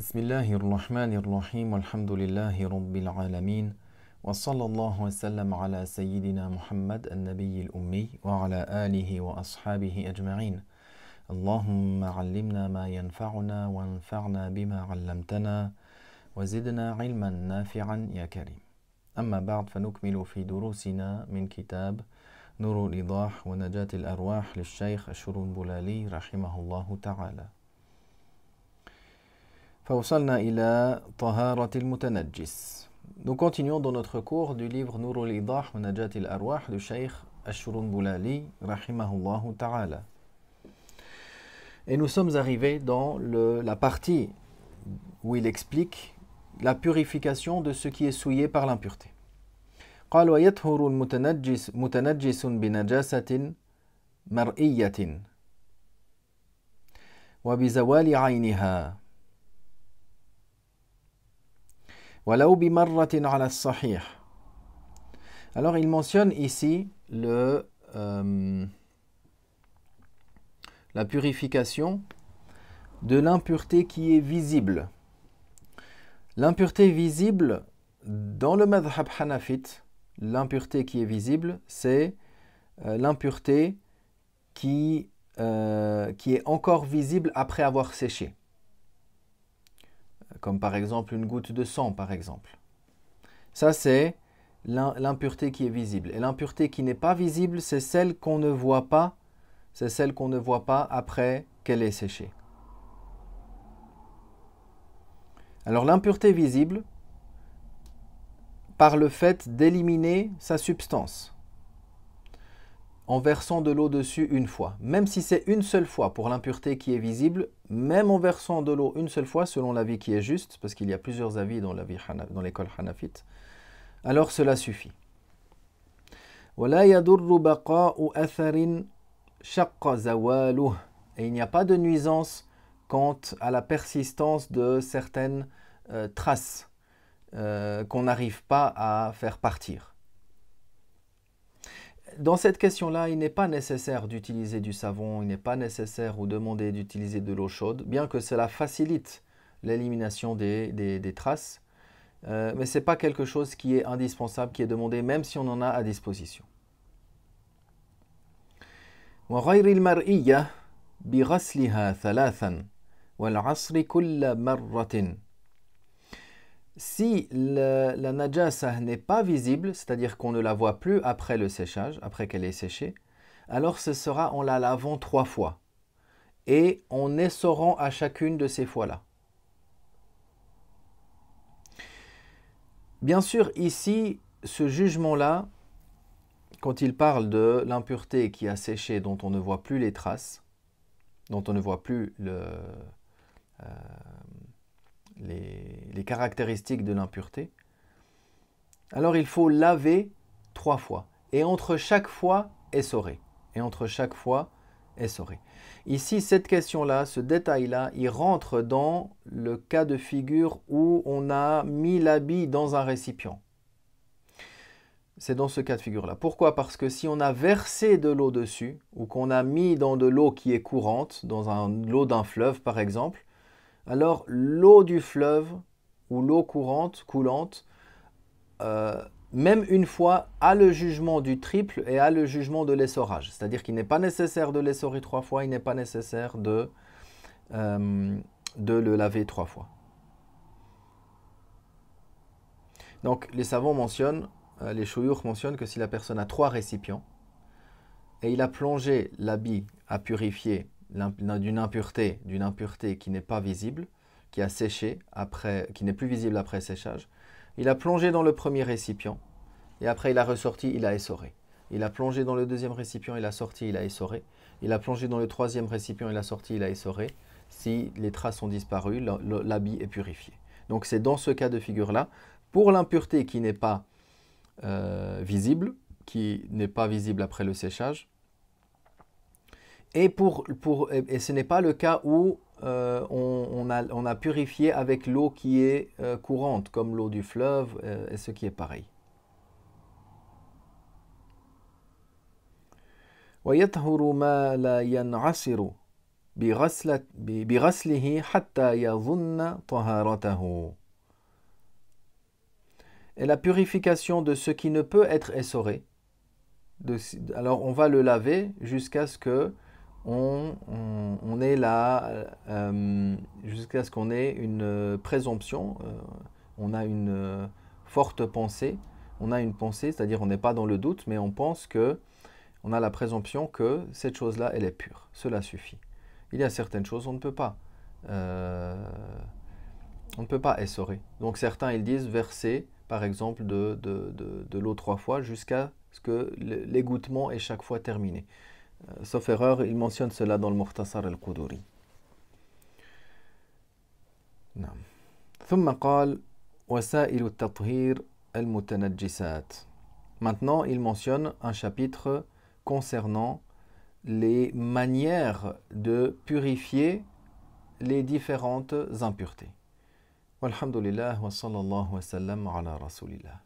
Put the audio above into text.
بسم الله الرحمن الرحيم والحمد لله رب العالمين وصلى الله وسلم على سيدنا محمد النبي الأمي وعلى آله وأصحابه أجمعين اللهم علمنا ما ينفعنا وانفعنا بما علمتنا وزدنا علما نافعا يا كريم أما بعد فنكمل في دروسنا من كتاب نور الإضاح ونجاة الأرواح للشيخ الشرنبلالي رحمه الله تعالى Nous continuons dans notre cours du livre Nourul Idah wa Najat al-Arwah du Sheikh Ashurun Boulali, rahimahullah ta'ala. Et nous sommes arrivés dans le, la partie où il explique la purification de ce qui est souillé par l'impureté. قال ويطهر المتنجس متنجس بنجاسة مرئية وبزوال عينها Alors il mentionne ici euh, la purification de l'impureté qui est visible. L'impureté visible dans le madhab hanafite, l'impureté qui est visible, c'est euh, l'impureté qui, euh, qui est encore visible après avoir séché comme par exemple une goutte de sang, par exemple. Ça, c'est l'impureté qui est visible. Et l'impureté qui n'est pas visible, c'est celle qu'on ne voit pas, c'est celle qu'on ne voit pas après qu'elle est séchée. Alors l'impureté visible, par le fait d'éliminer sa substance en versant de l'eau dessus une fois. Même si c'est une seule fois pour l'impureté qui est visible, même en versant de l'eau une seule fois, selon l'avis qui est juste, parce qu'il y a plusieurs avis dans l'école hanafite, alors cela suffit. Et il n'y a pas de nuisance quant à la persistance de certaines euh, traces euh, qu'on n'arrive pas à faire partir dans cette question-là, il n'est pas nécessaire d'utiliser du savon, il n'est pas nécessaire ou demander d'utiliser de l'eau chaude, bien que cela facilite l'élimination des, traces. Euh, mais ce n'est pas quelque chose qui est indispensable, qui est demandé, même si on en a à disposition. والعصر كل si la najasa n'est pas visible, c'est-à-dire qu'on ne la voit plus après le séchage, après qu'elle est séchée, alors ce sera en la lavant trois fois et en essorant à chacune de ces fois-là. Bien sûr, ici, ce jugement-là, quand il parle de l'impureté qui a séché, dont on ne voit plus les traces, dont on ne voit plus le, caractéristiques de l'impureté, alors il faut laver trois fois. Et entre chaque fois, essorer. Et entre chaque fois, essorer. Ici, cette question-là, ce détail-là, il rentre dans le cas de figure où on a mis l'habit dans un récipient. C'est dans ce cas de figure-là. Pourquoi Parce que si on a versé de l'eau dessus, ou qu'on a mis dans de l'eau qui est courante, dans l'eau d'un fleuve par exemple, alors l'eau du fleuve ou l'eau courante, coulante, euh, même une fois, à le jugement du triple et à le jugement de l'essorage. C'est-à-dire qu'il n'est pas nécessaire de l'essorer trois fois, il n'est pas nécessaire de, euh, de le laver trois fois. Donc les savants mentionnent, euh, les chouyours mentionnent que si la personne a trois récipients et il a plongé l'habit à purifier d'une impureté, d'une impureté qui n'est pas visible, qui a séché après, qui n'est plus visible après séchage. Il a plongé dans le premier récipient et après il a ressorti, il a essoré. Il a plongé dans le deuxième récipient, il a sorti, il a essoré. Il a plongé dans le troisième récipient, il a sorti, il a essoré. Si les traces ont disparu, l'habit est purifié. Donc c'est dans ce cas de figure-là, pour l'impureté qui n'est pas euh, visible, qui n'est pas visible après le séchage, et, pour, pour, et ce n'est pas le cas où euh, on, a, purifié avec l'eau qui est euh, courante, comme l'eau du fleuve, euh, et ce qui est pareil. Et la purification de ce qui ne peut être essoré. alors on va le laver jusqu'à ce que on, est là euh, jusqu'à ce qu'on ait une euh, présomption, euh, on a une forte pensée, on a une pensée, c'est-à-dire on n'est pas dans le doute, mais on pense que, on a la présomption que cette chose-là, elle est pure. Cela suffit. Il y a certaines choses, on ne peut pas. on ne peut pas essorer. Donc certains, ils disent verser, par exemple, de, l'eau trois fois jusqu'à ce que l'égouttement est chaque fois terminé. Euh, sauf erreur, il mentionne cela dans le Mukhtasar al-Quduri. Maintenant, il mentionne un chapitre concernant les manières de purifier les différentes impuretés. Alhamdulillah wa sallallahu wa sallam ala rasulillah.